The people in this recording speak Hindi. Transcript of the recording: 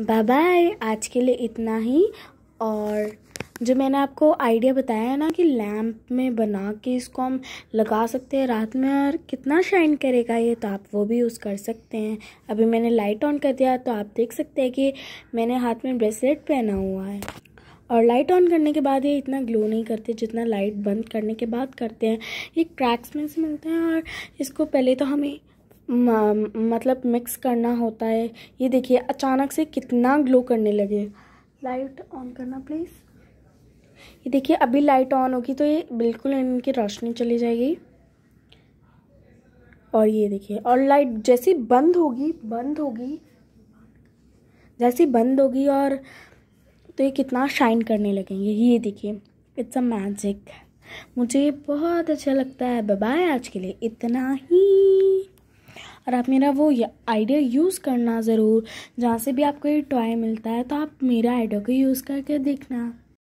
बाय बाय आज के लिए इतना ही और जो मैंने आपको आइडिया बताया है ना कि लैम्प में बना के इसको हम लगा सकते हैं रात में और कितना शाइन करेगा ये तो आप वो भी यूज़ कर सकते हैं अभी मैंने लाइट ऑन कर दिया तो आप देख सकते हैं कि मैंने हाथ में ब्रेसलेट पहना हुआ है और लाइट ऑन करने के बाद ये इतना ग्लो नहीं करते जितना लाइट बंद करने के बाद करते हैं ये क्रैक्स में से मिलते हैं और इसको पहले तो हमें मतलब मिक्स करना होता है ये देखिए अचानक से कितना ग्लो करने लगे लाइट ऑन करना प्लीज़ ये देखिए अभी लाइट ऑन होगी तो ये बिल्कुल इनकी रोशनी चली जाएगी और ये देखिए और लाइट जैसी बंद होगी बंद होगी जैसी बंद होगी और तो ये कितना शाइन करने लगेंगे ये देखिए इट्स अ मैजिक मुझे बहुत अच्छा लगता है बाय आज के लिए इतना ही और आप मेरा वो आइडिया यूज़ करना ज़रूर जहाँ से भी आपको ये टॉय मिलता है तो आप मेरा आइडिया को यूज़ करके देखना